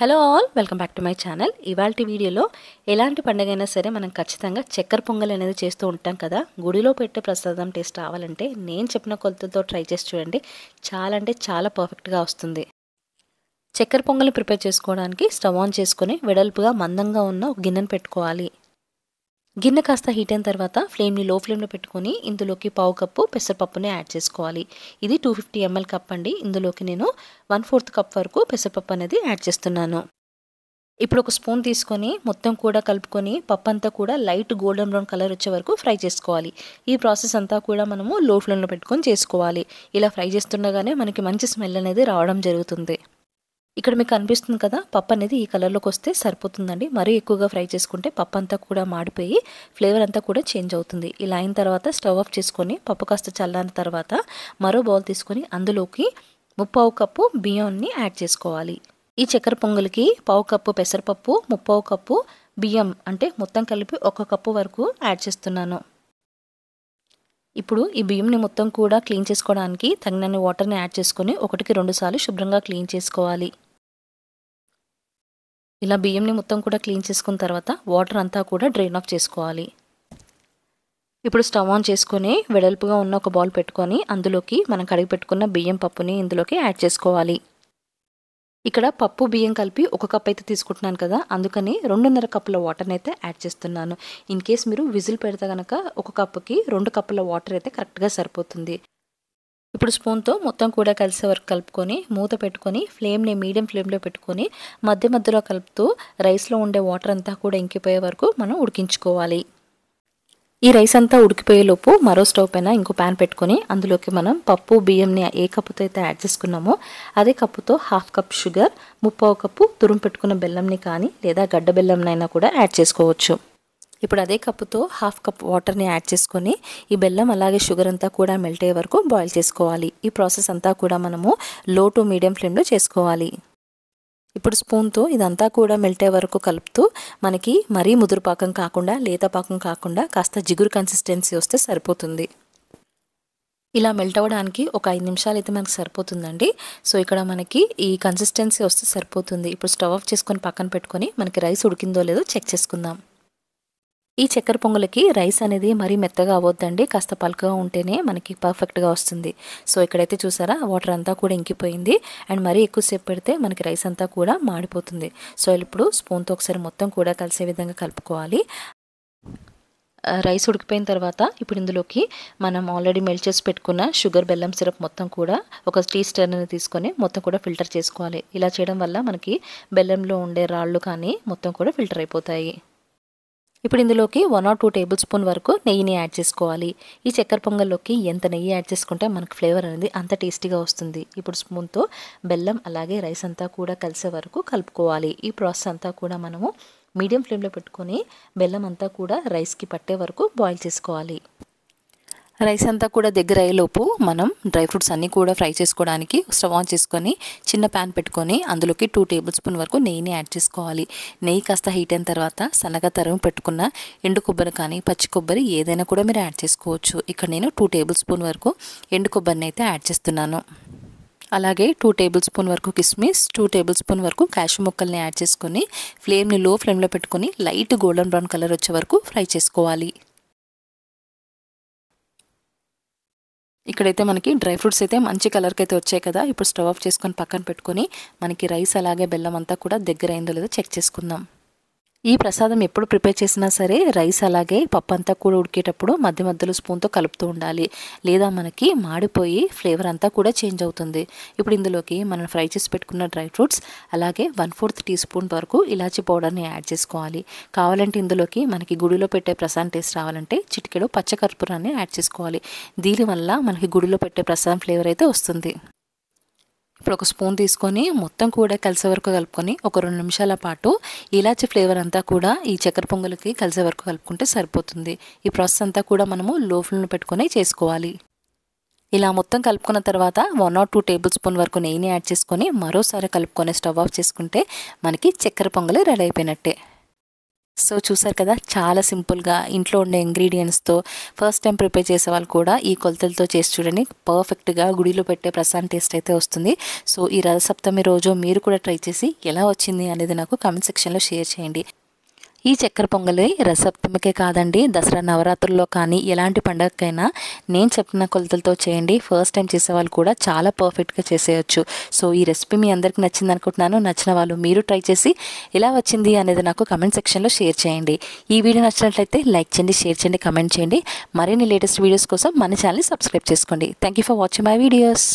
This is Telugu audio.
hello all welcome back to my channel ఇవాళ వీడియోలో ఎలాంటి పండుగైనా సరే మనం ఖచ్చితంగా చక్కెర పొంగల్ అనేది చేస్తూ ఉంటాం కదా గుడిలో పెట్టే ప్రసాదం టేస్ట్ రావాలంటే నేను చెప్పిన కొలతతో ట్రై చేసి చూడండి చాలా అంటే చాలా పర్ఫెక్ట్గా వస్తుంది చక్కెర పొంగల్ని ప్రిపేర్ చేసుకోవడానికి స్టవ్ ఆన్ చేసుకుని వెడల్పుగా మందంగా ఉన్న గిన్నెను పెట్టుకోవాలి గిన్నె కాస్త హీట్ అయిన తర్వాత ఫ్లేమ్ని లో ఫ్లేమ్లో పెట్టుకొని ఇందులోకి పావు కప్పు పెసరపప్పుని యాడ్ చేసుకోవాలి ఇది టూ ఫిఫ్టీ ఎంఎల్ కప్ అండి ఇందులోకి నేను వన్ ఫోర్త్ కప్ వరకు పెసరపప్పు అనేది యాడ్ చేస్తున్నాను ఇప్పుడు ఒక స్పూన్ తీసుకొని మొత్తం కూడా కలుపుకొని పప్పు అంతా కూడా లైట్ గోల్డెన్ బ్రౌన్ కలర్ వచ్చే వరకు ఫ్రై చేసుకోవాలి ఈ ప్రాసెస్ అంతా కూడా మనము లో ఫ్లేమ్లో పెట్టుకొని చేసుకోవాలి ఇలా ఫ్రై చేస్తుండగానే మనకి మంచి స్మెల్ అనేది రావడం జరుగుతుంది ఇక్కడ మీకు అనిపిస్తుంది కదా పప్పు అనేది ఈ కలర్లోకి వస్తే సరిపోతుందండి మరీ ఎక్కువగా ఫ్రై చేసుకుంటే పప్పు అంతా కూడా మాడిపోయి ఫ్లేవర్ అంతా కూడా చేంజ్ అవుతుంది ఇలా అయిన తర్వాత స్టవ్ ఆఫ్ చేసుకొని పప్పు కాస్త చల్లని తర్వాత మరో బౌల్ తీసుకొని అందులోకి ముప్పావు కప్పు బియ్యాన్ని యాడ్ చేసుకోవాలి ఈ చక్కెర పొంగల్కి పావు కప్పు పెసరపప్పు ముప్పావు కప్పు బియ్యం అంటే మొత్తం కలిపి ఒక కప్పు వరకు యాడ్ చేస్తున్నాను ఇప్పుడు ఈ బియ్యంని మొత్తం కూడా క్లీన్ చేసుకోవడానికి తగినన్ని వాటర్ని యాడ్ చేసుకొని ఒకటికి రెండు సార్లు శుభ్రంగా క్లీన్ చేసుకోవాలి ఇలా బియ్యంని మొత్తం కూడా క్లీన్ చేసుకున్న తర్వాత వాటర్ అంతా కూడా డ్రైన్ ఆఫ్ చేసుకోవాలి ఇప్పుడు స్టవ్ ఆన్ చేసుకొని వెడల్పుగా ఉన్న ఒక బౌల్ పెట్టుకొని అందులోకి మనం కడిగి పెట్టుకున్న బియ్యం పప్పుని ఇందులోకి యాడ్ చేసుకోవాలి ఇక్కడ పప్పు బియ్యం కలిపి ఒక కప్ అయితే తీసుకుంటున్నాను కదా అందుకని రెండున్నర కప్పుల వాటర్ని అయితే యాడ్ చేస్తున్నాను ఇన్ కేస్ మీరు విజిల్ పెడితే కనుక ఒక కప్పుకి రెండు కప్పుల వాటర్ అయితే కరెక్ట్గా సరిపోతుంది ఇప్పుడు స్పూన్తో మొత్తం కూడా కలిసే వరకు కలుపుకొని మూత పెట్టుకొని ఫ్లేమ్ని మీడియం ఫ్లేమ్లో పెట్టుకొని మధ్య మధ్యలో కలుపుతూ రైస్లో ఉండే వాటర్ అంతా కూడా ఇంకిపోయే వరకు మనం ఉడికించుకోవాలి ఈ రైస్ అంతా ఉడికిపోయేలోపు మరో స్టవ్ పైన ఇంకో ప్యాన్ పెట్టుకొని అందులోకి మనం పప్పు బియ్యంని ఏ కప్పుతో అయితే యాడ్ చేసుకున్నామో అదే కప్పుతో హాఫ్ కప్ షుగర్ ముప్పావు కప్పు తురుము పెట్టుకున్న బెల్లంని కానీ లేదా గడ్డ బెల్లంనైనా కూడా యాడ్ చేసుకోవచ్చు ఇప్పుడు అదే కప్పుతో హాఫ్ కప్ వాటర్ని యాడ్ చేసుకొని ఈ బెల్లం అలాగే షుగర్ అంతా కూడా మెల్ట్ అయ్యే వరకు బాయిల్ చేసుకోవాలి ఈ ప్రాసెస్ అంతా కూడా మనము లో టు మీడియం ఫ్లేమ్లో చేసుకోవాలి ఇప్పుడు స్పూన్తో ఇదంతా కూడా మెల్ట్ అయ్యే వరకు కలుపుతూ మనకి మరీ ముదురు పాకం కాకుండా లేత పాకం కాకుండా కాస్త జిగురు కన్సిస్టెన్సీ వస్తే సరిపోతుంది ఇలా మెల్ట్ అవ్వడానికి ఒక ఐదు నిమిషాలు అయితే మనకి సరిపోతుందండి సో ఇక్కడ మనకి ఈ కన్సిస్టెన్సీ వస్తే సరిపోతుంది ఇప్పుడు స్టవ్ ఆఫ్ చేసుకొని పక్కన పెట్టుకొని మనకి రైస్ ఉడికిందో లేదో చెక్ చేసుకుందాం ఈ చక్కెర పొంగలికి రైస్ అనేది మరీ మెత్తగా అవ్వద్దండి కాస్త పలుకగా ఉంటేనే మనకి పర్ఫెక్ట్గా వస్తుంది సో ఇక్కడైతే చూసారా వాటర్ అంతా కూడా ఇంకిపోయింది అండ్ మరీ ఎక్కువసేపు పెడితే మనకి రైస్ అంతా కూడా మాడిపోతుంది సో ఇప్పుడు స్పూన్తో ఒకసారి మొత్తం కూడా కలిసే విధంగా కలుపుకోవాలి రైస్ ఉడికిపోయిన తర్వాత ఇప్పుడు ఇందులోకి మనం ఆల్రెడీ మెల్ట్ చేసి పెట్టుకున్న షుగర్ బెల్లం సిరప్ మొత్తం కూడా ఒక టీ స్టర్ని తీసుకొని మొత్తం కూడా ఫిల్టర్ చేసుకోవాలి ఇలా చేయడం వల్ల మనకి బెల్లంలో ఉండే రాళ్ళు కానీ మొత్తం కూడా ఫిల్టర్ అయిపోతాయి ఇప్పుడు ఇందులోకి one or two tablespoon వరకు నెయ్యిని యాడ్ చేసుకోవాలి ఈ చక్కెర పొంగల్లోకి ఎంత నెయ్యి యాడ్ చేసుకుంటే మనకు ఫ్లేవర్ అనేది అంత టేస్టీగా వస్తుంది ఇప్పుడు స్పూన్తో బెల్లం అలాగే రైస్ అంతా కూడా కలిసే వరకు కలుపుకోవాలి ఈ ప్రాసెస్ అంతా కూడా మనము మీడియం ఫ్లేమ్లో పెట్టుకొని బెల్లం అంతా కూడా రైస్కి పట్టే వరకు బాయిల్ చేసుకోవాలి రైస్ అంతా కూడా దగ్గర అయ్యేలోపు మనం డ్రై ఫ్రూట్స్ అన్నీ కూడా ఫ్రై చేసుకోవడానికి స్టవ్ ఆన్ చేసుకొని చిన్న ప్యాన్ పెట్టుకొని అందులోకి టూ టేబుల్ స్పూన్ వరకు నెయ్యిని యాడ్ చేసుకోవాలి నెయ్యి కాస్త హీట్ అయిన తర్వాత సన్నగా తరుము పెట్టుకున్న ఎండు కొబ్బరి కానీ పచ్చి కొబ్బరి ఏదైనా కూడా మీరు యాడ్ చేసుకోవచ్చు ఇక్కడ నేను టూ టేబుల్ స్పూన్ వరకు ఎండు కొబ్బరిని అయితే యాడ్ చేస్తున్నాను అలాగే టూ టేబుల్ స్పూన్ వరకు కిస్మిస్ టూ టేబుల్ స్పూన్ వరకు కాషు ముక్కల్ని యాడ్ చేసుకొని ఫ్లేమ్ని లో ఫ్లేమ్లో పెట్టుకొని లైట్ గోల్డెన్ బ్రౌన్ కలర్ వచ్చే వరకు ఫ్రై చేసుకోవాలి ఇక్కడైతే మనకి డ్రై ఫ్రూట్స్ అయితే మంచి కలర్కి అయితే వచ్చాయి కదా ఇప్పుడు స్టవ్ ఆఫ్ చేసుకొని పక్కన పెట్టుకొని మనకి రైస్ అలాగే బెల్లం అంతా కూడా దగ్గర అయిందో లేదో చెక్ చేసుకుందాం ఈ ప్రసాదం ఎప్పుడు ప్రిపేర్ చేసినా సరే రైస్ అలాగే పప్పు అంతా కూడా ఉడికేటప్పుడు మధ్య మధ్యలో స్పూన్తో కలుపుతూ ఉండాలి లేదా మనకి మాడిపోయి ఫ్లేవర్ అంతా కూడా చేంజ్ అవుతుంది ఇప్పుడు ఇందులోకి మనం ఫ్రై చేసి పెట్టుకున్న డ్రై ఫ్రూట్స్ అలాగే వన్ ఫోర్త్ టీ స్పూన్ వరకు ఇలాచీ పౌడర్ని యాడ్ చేసుకోవాలి కావాలంటే ఇందులోకి మనకి గుడిలో పెట్టే ప్రసాదం టేస్ట్ రావాలంటే చిటికెడు పచ్చకర్పూరాన్ని యాడ్ చేసుకోవాలి దీనివల్ల మనకి గుడిలో పెట్టే ప్రసాదం ఫ్లేవర్ అయితే వస్తుంది ఇప్పుడు ఒక స్పూన్ తీసుకొని మొత్తం కూడా కలిసే వరకు కలుపుకొని ఒక రెండు నిమిషాల పాటు ఇలాచి ఫ్లేవర్ అంతా కూడా ఈ చక్కెర పొంగలికి కలిసే వరకు కలుపుకుంటే సరిపోతుంది ఈ ప్రాసెస్ అంతా కూడా మనము లోఫ్లను పెట్టుకొని చేసుకోవాలి ఇలా మొత్తం కలుపుకున్న తర్వాత one or two tablespoon వరకు నెయ్యిని యాడ్ చేసుకొని మరోసారి కలుపుకొని స్టవ్ ఆఫ్ చేసుకుంటే మనకి చక్కెర పొంగలి రెడీ అయిపోయినట్టే సో చూసారు కదా చాలా సింపుల్గా ఇంట్లో ఉండే ఇంగ్రీడియంట్స్తో ఫస్ట్ టైం ప్రిపేర్ చేసే వాళ్ళు కూడా ఈ కొలతలతో చేసి చూడండి పర్ఫెక్ట్గా గుడిలో పెట్టే ప్రసాద్ టేస్ట్ అయితే వస్తుంది సో ఈ రథసప్తమి రోజు మీరు కూడా ట్రై చేసి ఎలా వచ్చింది అనేది నాకు కామెంట్ సెక్షన్లో షేర్ చేయండి ఈ చక్కెర పొంగలి రసప్తమికే కాదండి దసరా నవరాత్రుల్లో కానీ ఎలాంటి పండగకైనా నేను చెప్పిన కొలతలతో చేయండి ఫస్ట్ టైం చేసే వాళ్ళు కూడా చాలా పర్ఫెక్ట్గా చేసేయచ్చు సో ఈ రెసిపీ మీ అందరికీ నచ్చింది అనుకుంటున్నాను నచ్చిన వాళ్ళు మీరు ట్రై చేసి ఎలా వచ్చింది అనేది నాకు కమెంట్ సెక్షన్లో షేర్ చేయండి ఈ వీడియో నచ్చినట్లయితే లైక్ చేయండి షేర్ చేయండి కమెంట్ చేయండి మరిన్ని లేటెస్ట్ వీడియోస్ కోసం మన ఛానల్ని సబ్స్క్రైబ్ చేసుకోండి thank for watching my videos